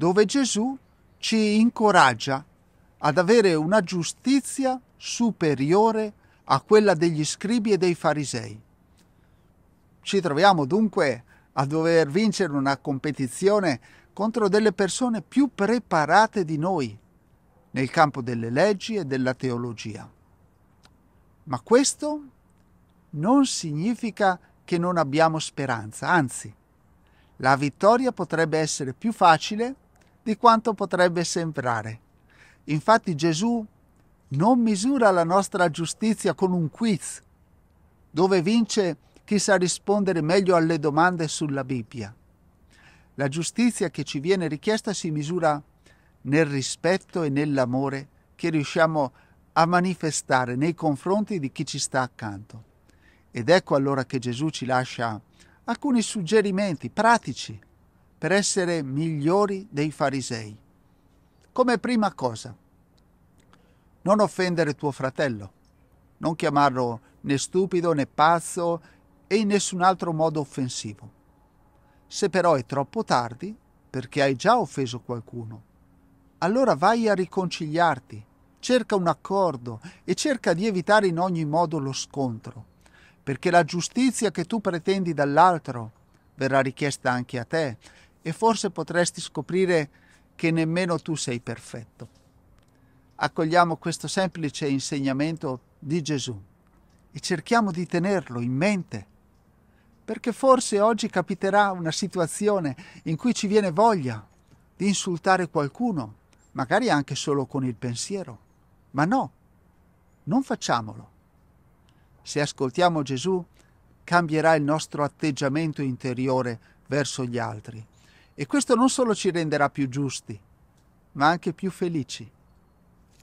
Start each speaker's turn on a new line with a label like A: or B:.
A: dove Gesù ci incoraggia ad avere una giustizia superiore a quella degli scribi e dei farisei. Ci troviamo dunque a dover vincere una competizione contro delle persone più preparate di noi nel campo delle leggi e della teologia. Ma questo non significa che non abbiamo speranza, anzi, la vittoria potrebbe essere più facile di quanto potrebbe sembrare. Infatti Gesù non misura la nostra giustizia con un quiz, dove vince chi sa rispondere meglio alle domande sulla Bibbia. La giustizia che ci viene richiesta si misura nel rispetto e nell'amore che riusciamo a manifestare nei confronti di chi ci sta accanto. Ed ecco allora che Gesù ci lascia alcuni suggerimenti pratici per essere migliori dei farisei. Come prima cosa, non offendere tuo fratello, non chiamarlo né stupido né pazzo e in nessun altro modo offensivo. Se però è troppo tardi, perché hai già offeso qualcuno, allora vai a riconciliarti, cerca un accordo e cerca di evitare in ogni modo lo scontro, perché la giustizia che tu pretendi dall'altro verrà richiesta anche a te e forse potresti scoprire che nemmeno tu sei perfetto. Accogliamo questo semplice insegnamento di Gesù e cerchiamo di tenerlo in mente, perché forse oggi capiterà una situazione in cui ci viene voglia di insultare qualcuno, magari anche solo con il pensiero. Ma no, non facciamolo. Se ascoltiamo Gesù, cambierà il nostro atteggiamento interiore verso gli altri e questo non solo ci renderà più giusti, ma anche più felici.